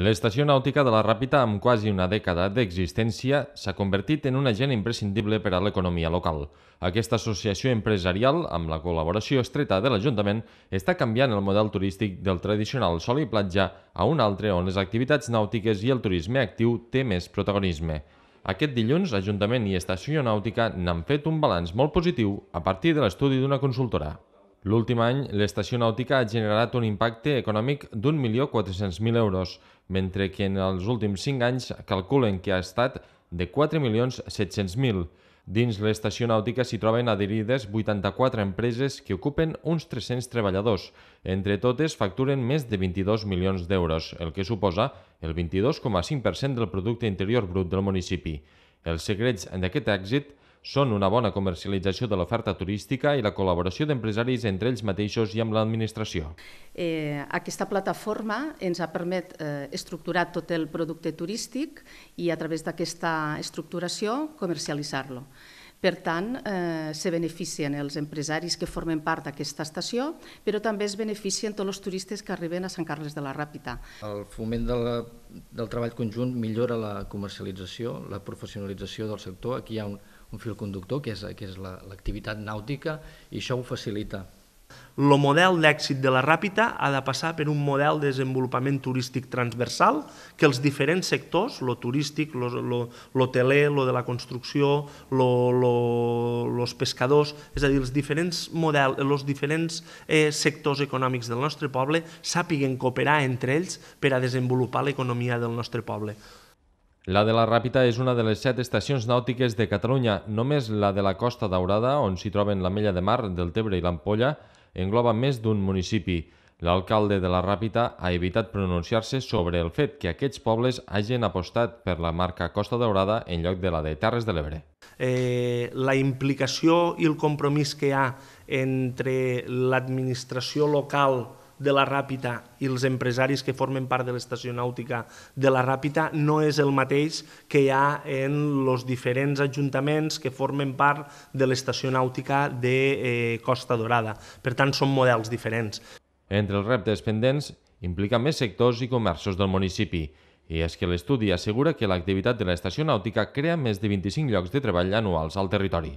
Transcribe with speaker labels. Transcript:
Speaker 1: L'estació nàutica de la Ràpita, amb quasi una dècada d'existència, s'ha convertit en un agent imprescindible per a l'economia local. Aquesta associació empresarial, amb la col·laboració estreta de l'Ajuntament, està canviant el model turístic del tradicional sol i platja a un altre on les activitats nàutiques i el turisme actiu té més protagonisme. Aquest dilluns, Ajuntament i Estació Nàutica n'han fet un balanç molt positiu a partir de l'estudi d'una consultora. L'últim any, l'estació nàutica ha generat un impacte econòmic d'un milió 400.000 euros, mentre que en els últims 5 anys calculen que ha estat de 4.700.000. Dins l'estació nàutica s'hi troben adherides 84 empreses que ocupen uns 300 treballadors. Entre totes facturen més de 22 milions d'euros, el que suposa el 22,5% del producte interior brut del municipi. Els secrets d'aquest èxit són una bona comercialització de l'oferta turística i la col·laboració d'empresaris entre ells mateixos i amb l'administració.
Speaker 2: Eh, aquesta plataforma ens ha permet eh, estructurar tot el producte turístic i a través d'aquesta estructuració comercialitzar-lo. Per tant, eh, se beneficien els empresaris que formen part d'aquesta estació, però també es beneficien tots els turistes que arriben a Sant Carles de la Ràpita.
Speaker 3: El foment de la, del treball conjunt millora la comercialització, la professionalització del sector. Aquí hi ha un, un fil conductor, que és, que és l'activitat la, nàutica, i això ho facilita. El model d'èxit de la Ràpita ha de passar per un model de desenvolupament turístic transversal que els diferents sectors, lo turístic, l'hoteler, lo de la construcció, lo, lo, los pescadors, és a dir, els diferents, model, los diferents eh, sectors econòmics del nostre poble sàpiguen cooperar entre ells per a desenvolupar l'economia del nostre poble.
Speaker 1: La de la Ràpita és una de les set estacions nàutiques de Catalunya. Només la de la Costa Daurada, on s'hi troben la Mella de Mar, del Tebre i l'Ampolla, engloba més d'un municipi. L'alcalde de la Ràpita ha evitat pronunciar-se sobre el fet que aquests pobles hagin apostat per la marca Costa Daurada en lloc de la de Terres de l'Ebre.
Speaker 3: Eh, la implicació i el compromís que hi ha entre l'administració local i de la Ràpita i els empresaris que formen part de l'estació nàutica de la Ràpita no és el mateix que hi ha en els diferents ajuntaments que formen part de l'estació nàutica de eh, Costa
Speaker 1: Dorada. Per tant, són models diferents. Entre els reptes pendents implica més sectors i comerços del municipi. I és que l'estudi assegura que l'activitat de l'estació nàutica crea més de 25 llocs de treball anuals al territori.